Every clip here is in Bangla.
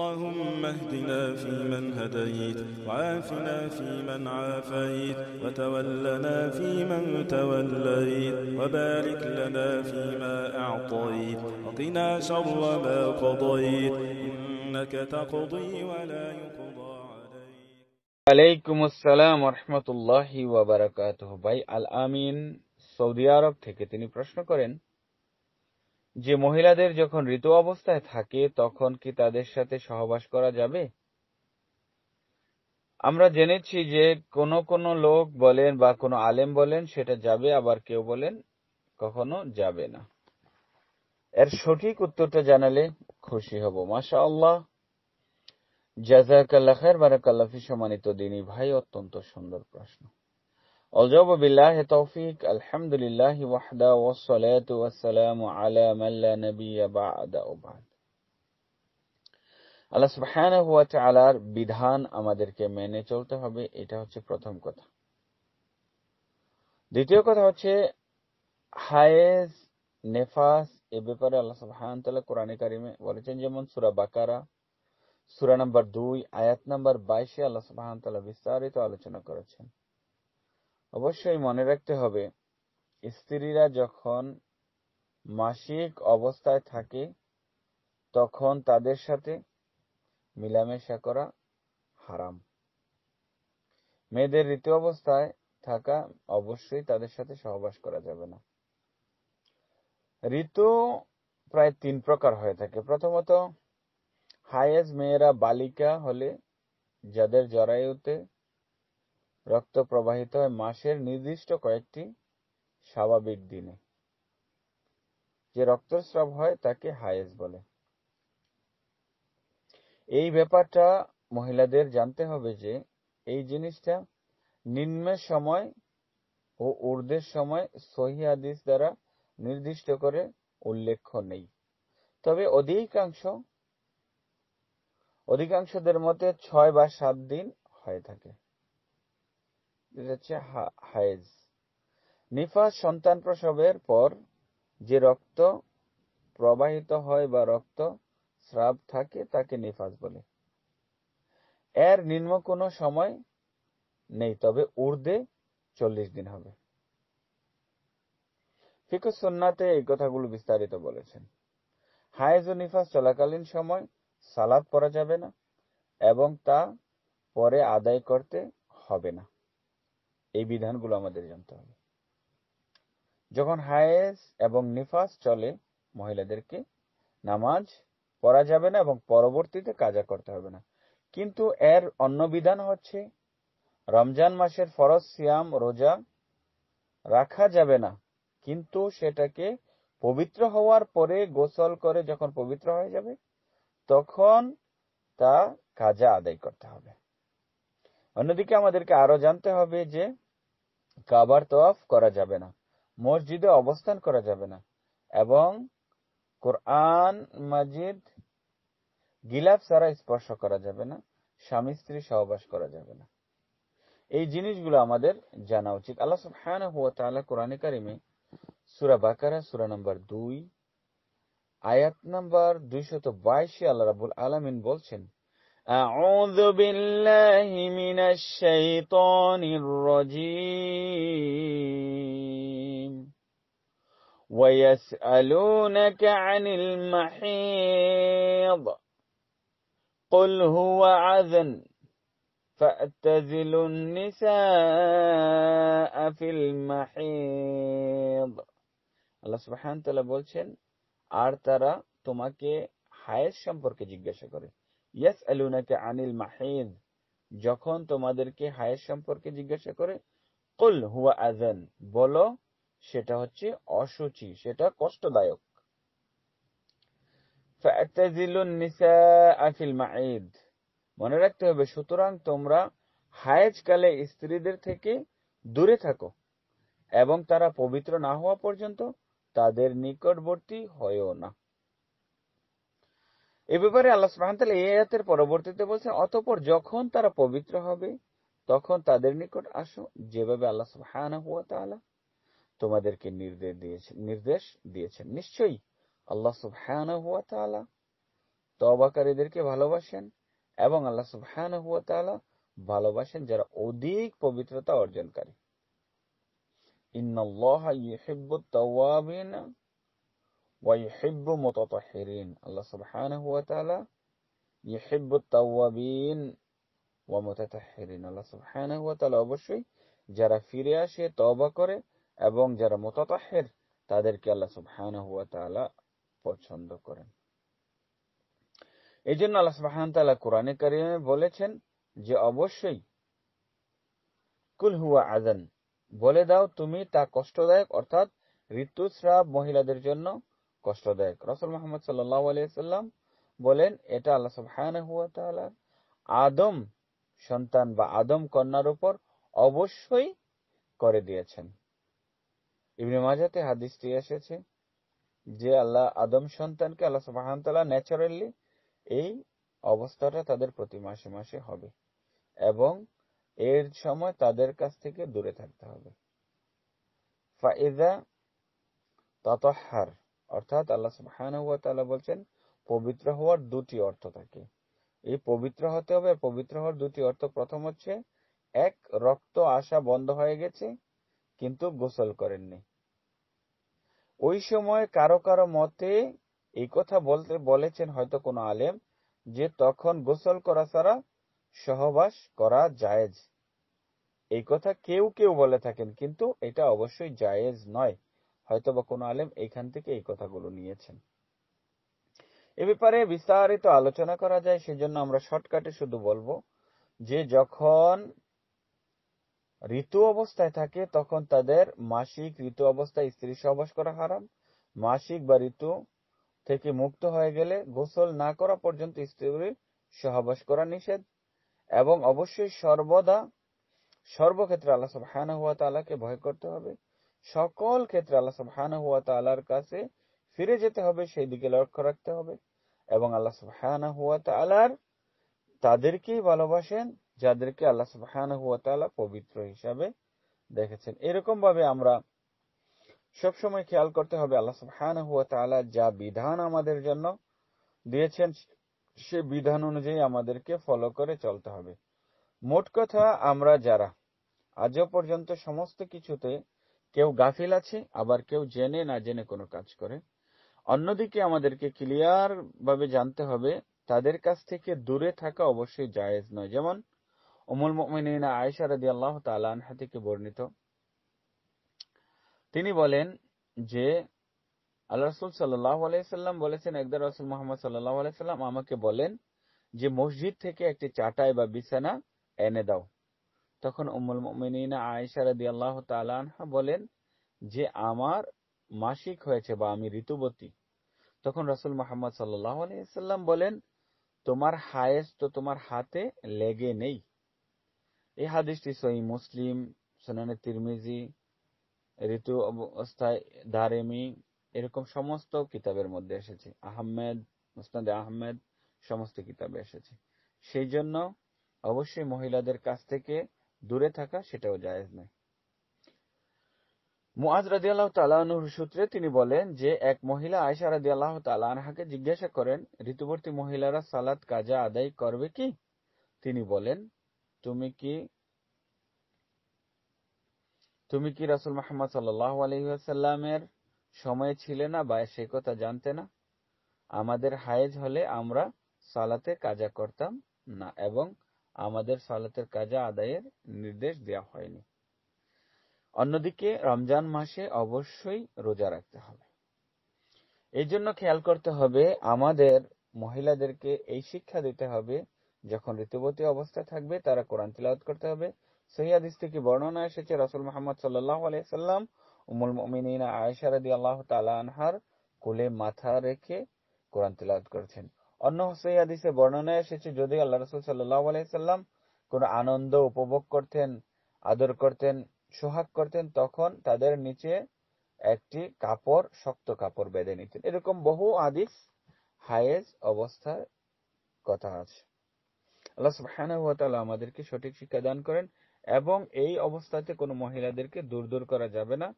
اللهم اهدنا فيمن هديت وعافنا فيمن عافيت وتولنا فيمن توليت وبارك لنا فيما أعطيت وقنا شر ما قضيت إنك تقضي ولا يقضى عليكم السلام ورحمة الله وبركاته আল الأمين সৌদি عرب থেকে তিনি প্রশ্ন করেন যে মহিলাদের যখন ঋতু অবস্থায় থাকে তখন কি তাদের সাথে সহবাস করা যাবে আমরা জেনেছি যে কোন কোন লোক বলেন বা কোন আলেম বলেন সেটা যাবে আবার কেউ বলেন কখনো যাবে না এর সঠিক উত্তরটা জানালে খুশি হব মাসা আল্লাহ জাজাকাল্লাহ বারাকাল্লাফি সমানিত দিনী ভাই অত্যন্ত সুন্দর প্রশ্ন الجواب بالله توفيق الحمد لله وحده والصلاة আলা মান লা لا বা'দা بعد বা'দ আল্লাহ সুবহানাহু ওয়া তাআলার বিধান আমাদেরকে মেনে চলতে হবে এটা হচ্ছে প্রথম কথা দ্বিতীয় কথা হচ্ছে হায়েজ নেফাস এ ব্যাপারে আল্লাহ সুবহান তাআলা কোরআনে কারিমে বলেছেন যেমন সূরা বাকারা সূরা নাম্বার দুই আয়াত নাম্বার বাইশে আল্লাহ সুবহান তাআলা বিস্তারিত আলোচনা করেছেন অবশ্যই মনে রাখতে হবে স্ত্রীরা যখন মাসিক অবস্থায় থাকে তখন তাদের সাথে মিলামেশা করা হারাম মেয়েদের ঋতু অবস্থায় থাকা অবশ্যই তাদের সাথে সহবাস করা যাবে না ঋতু প্রায় তিন প্রকার হয়ে থাকে প্রথমত হায়েজ মেয়েরা বালিকা হলে যাদের জরায়ুতে রক্ত প্রবাহিত হয় মাসের নির্দিষ্ট কয়েকটি স্বাভাবিক দিনে যে রক্তস্রাব হয় তাকে হায়েস বলে এই ব্যাপারটা মহিলাদের জানতে হবে যে এই জিনিসটা নিম্নের সময় ও ঊর্ধ্বের সময় সহি আদিস দ্বারা নির্দিষ্ট করে উল্লেখ নেই তবে অধিকাংশ অধিকাংশদের মতে ছয় বা সাত দিন হয়ে থাকে যাচ্ছে হায়েজ নিফাস সন্তান প্রসবের পর যে রক্ত প্রবাহিত হয় বা রক্ত স্রাব থাকে তাকে নিফাস বলে এর নিম্ন কোনো সময় নেই তবে উর্দে চল্লিশ দিন হবে ফিকু সন্নাতে এই কথাগুলো বিস্তারিত বলেছেন হায়েজ ও নিফাস চলাকালীন সময় সালাদ পরা যাবে না এবং তা পরে আদায় করতে হবে না এই বিধানগুলো আমাদের জানতে হবে যখন হায়েস এবং নিফাস চলে মহিলাদেরকে নামাজ পড়া যাবে না এবং পরবর্তীতে কাজা করতে হবে না কিন্তু এর অন্য বিধান হচ্ছে রমজান মাসের ফরজ সিয়াম রোজা রাখা যাবে না কিন্তু সেটাকে পবিত্র হওয়ার পরে গোসল করে যখন পবিত্র হয়ে যাবে তখন তা কাজা আদায় করতে হবে অন্যদিকে আমাদেরকে আরো জানতে হবে যে কাবার তোয়াফ করা যাবে না মসজিদে অবস্থান করা যাবে না এবং কোরআন মাজিদ গিলাফ সারা স্পর্শ করা যাবে না স্বামী স্ত্রী সহবাস করা যাবে না এই জিনিসগুলো আমাদের জানা উচিত আল্লাহ সুবহান হুয়া তাআলা কোরআনে কারিমে সুরা বাকারা সুরা নম্বর দুই আয়াত নম্বর দুইশত বাইশে আল্লাহ রাবুল আলমিন বলছেন أعوذ بالله من الشيطان الرجيم ويسألونك عن المحيض قل هو عذن فأتزلوا النساء في المحيض الله سبحانه وتعالى بولشن আর তারা তোমাকে হায়ের সম্পর্কে জিজ্ঞাসা ইয়াস আলুনাকে আনিল মাহিদ যখন তোমাদেরকে হায়ের সম্পর্কে জিজ্ঞাসা করে কুল হুয়া আজান বলো সেটা হচ্ছে অসুচি সেটা কষ্টদায়ক মনে রাখতে হবে সুতরাং তোমরা কালে স্ত্রীদের থেকে দূরে থাকো এবং তারা পবিত্র না হওয়া পর্যন্ত তাদের নিকটবর্তী হয়েও না এ ব্যাপারে আল্লাহ সুবাহান্তাল এই আয়াতের পরবর্তীতে বলছেন অতপর যখন তারা পবিত্র হবে তখন তাদের নিকট আসো যেভাবে আল্লাহ সুবাহানা তোমাদেরকে নির্দেশ দিয়েছে নির্দেশ দিয়েছেন নিশ্চয়ই আল্লাহ সুবহান হুয়া তালা তবাকারীদেরকে ভালোবাসেন এবং আল্লাহ সুবহান হুয়া তালা ভালোবাসেন যারা অধিক পবিত্রতা অর্জনকারী ইন্নআল্লাহ ইহিব্বুত তাওয়াবিনা ওয়াইহিব্বু মুতাতাহহিরিন আল্লাহ সুবহানাহু ওয়া তাআলা তাওয়াবিন ওয়া মুতাতাহহিরিন আল্লাহ সুবহানাহু ওয়া তাআলা অবশ্যই যারা ফিরে আসে তওবা করে এবং যারা মুতাতাহহির তাদেরকে আল্লাহ সুবহানাহু ওয়া তাআলা পছন্দ করেন এই জন্য আল্লাহ সুবহান তাআলা কোরআনে কারিমে বলেছেন যে অবশ্যই কুল হুয়া আযান বলে দাও তুমি তা কষ্টদায়ক অর্থাৎ ঋতুস্রাব মহিলাদের জন্য কষ্টদায়ক রসুল মোহাম্মদ সাল্লাম বলেন এটা আল্লাহ সব সুবাহ আদম সন্তান বা আদম কন্যার উপর অবশ্যই করে দিয়েছেন ইবনে মাজাতে হাদিসটি এসেছে যে আল্লাহ আদম সন্তানকে আল্লাহ সুবাহান তালা ন্যাচারালি এই অবস্থাটা তাদের প্রতি মাসে মাসে হবে এবং এর সময় তাদের কাছ থেকে দূরে থাকতে হবে ফাইজা ততহার অর্থাৎ আল্লাহ সুবহানাহু ওয়া তাআলা বলছেন পবিত্র হওয়ার দুটি অর্থ থাকে এই পবিত্র হতে হবে পবিত্র হওয়ার দুটি অর্থ প্রথম হচ্ছে এক রক্ত আসা বন্ধ হয়ে গেছে কিন্তু গোসল করেননি ওই সময় কারো কারো মতে এই কথা বলতে বলেছেন হয়তো কোনো আলেম যে তখন গোসল করা ছাড়া সহবাস করা জায়েজ এই কথা কেউ কেউ বলে থাকেন কিন্তু এটা অবশ্যই জায়েজ নয় হয়তো বা কোনো আলেম এইখান থেকে এই কথাগুলো নিয়েছেন এ ব্যাপারে বিস্তারিত আলোচনা করা যায় সেজন্য আমরা শর্টকাটে শুধু বলবো যে যখন ঋতু অবস্থায় থাকে তখন তাদের মাসিক ঋতু অবস্থায় স্ত্রী সহবাস করা হারাম মাসিক বা ঋতু থেকে মুক্ত হয়ে গেলে গোসল না করা পর্যন্ত স্ত্রীর সহবাস করা নিষেধ এবং অবশ্যই সর্বদা সর্বক্ষেত্রে আল্লাহ সুবহানাহু হওয়া তালাকে ভয় করতে হবে সকল ক্ষেত্রে আল্লাহ সুবহান হুয়া তালার কাছে ফিরে যেতে হবে সেই দিকে লক্ষ্য রাখতে হবে এবং আল্লাহ সুবহান হুয়া তালার তাদেরকেই ভালোবাসেন যাদেরকে আল্লাহ সুবহান হুয়া তালা পবিত্র হিসাবে দেখেছেন এরকম ভাবে আমরা সবসময় খেয়াল করতে হবে আল্লাহ সুবহান হুয়া তালা যা বিধান আমাদের জন্য দিয়েছেন সে বিধান অনুযায়ী আমাদেরকে ফলো করে চলতে হবে মোট কথা আমরা যারা আজও পর্যন্ত সমস্ত কিছুতে কেউ গাফিল আছে আবার কেউ জেনে না জেনে কোনো কাজ করে অন্যদিকে আমাদেরকে ক্লিয়ার ভাবে জানতে হবে তাদের কাছ থেকে দূরে থাকা অবশ্যই জায়েজ নয় যেমন অমুল মুমিনিনা আয়েশা রাদিয়াল্লাহু আল্লাহ তালহা থেকে বর্ণিত তিনি বলেন যে আল্লাহ রসুল আলাইহি সাল্লাম বলেছেন একদার রসুল মুহাম্মদ সাল্লাল্লাহু আলাইসাল্লাম সাল্লাম আমাকে বলেন যে মসজিদ থেকে একটি চাটাই বা বিছানা এনে দাও তখন উমুল মুমিনিনা আয়েশা রাদিয়াল্লাহু আল্লাহ আনহা বলেন যে আমার মাসিক হয়েছে বা আমি ঋতুবতী তখন রাসূল মোহাম্মদ সাল্লাম বলেন তোমার হায়েস তো তোমার হাতে লেগে নেই এই হাদিসটি সই মুসলিম সোনানে তিরমিজি ঋতু অবস্থায় দারেমি এরকম সমস্ত কিতাবের মধ্যে এসেছে আহমেদ মুস্তাদে আহমেদ সমস্ত কিতাবে এসেছে সেই জন্য অবশ্যই মহিলাদের কাছ থেকে দূরে থাকা সেটাও জায়েজ নয় মুআজ রাদিয়াল্লাহু তাআলার সূত্রে তিনি বলেন যে এক মহিলা আয়েশা রাদিয়াল্লাহু তাআলা আনহাকে জিজ্ঞাসা করেন ঋতুবর্তী মহিলারা সালাত কাজা আদায় করবে কি তিনি বলেন তুমি কি তুমি কি রাসূল মুহাম্মদ সাল্লাল্লাহু আলাইহি ওয়াসাল্লামের সময়ে ছিলে না বা সে কথা জানতে না আমাদের হায়েজ হলে আমরা সালাতে কাজা করতাম না এবং আমাদের সালাতের কাজা আদায়ের নির্দেশ দেওয়া হয়নি অন্যদিকে রমজান মাসে অবশ্যই রোজা রাখতে হবে এই জন্য খেয়াল করতে হবে আমাদের মহিলাদেরকে এই শিক্ষা দিতে হবে যখন ঋতুবতী অবস্থা থাকবে তারা কোরআন তিলাওয়াত করতে হবে সহিদিস থেকে বর্ণনা এসেছে রসুল মোহাম্মদ সাল্লাহ আলাইসাল্লাম উমুল মমিনা আয়সারদি আল্লাহ তালা আনহার কোলে মাথা রেখে কোরআন তিলাওয়াত করেছেন অন্য সেই হাদিসে বর্ণনা এসেছে যদি আল্লাহ রসুল সাল্লাহ আলাইসাল্লাম কোনো আনন্দ উপভোগ করতেন আদর করতেন সোহাগ করতেন তখন তাদের নিচে একটি কাপড় শক্ত কাপড় বেঁধে নিতেন এরকম বহু আদিস হায়েজ অবস্থার কথা আছে আল্লাহ আমাদেরকে সঠিক শিক্ষা দান করেন এবং এই অবস্থাতে কোনো মহিলাদেরকে দূর দূর করা যাবে না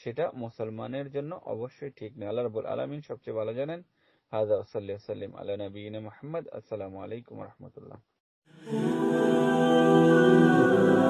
সেটা মুসলমানের জন্য অবশ্যই ঠিক নয় আল্লাহ রবুল আলমিন সবচেয়ে ভালো জানেন هذا أصلي وسلم على نبينا محمد السلام عليكم ورحمة الله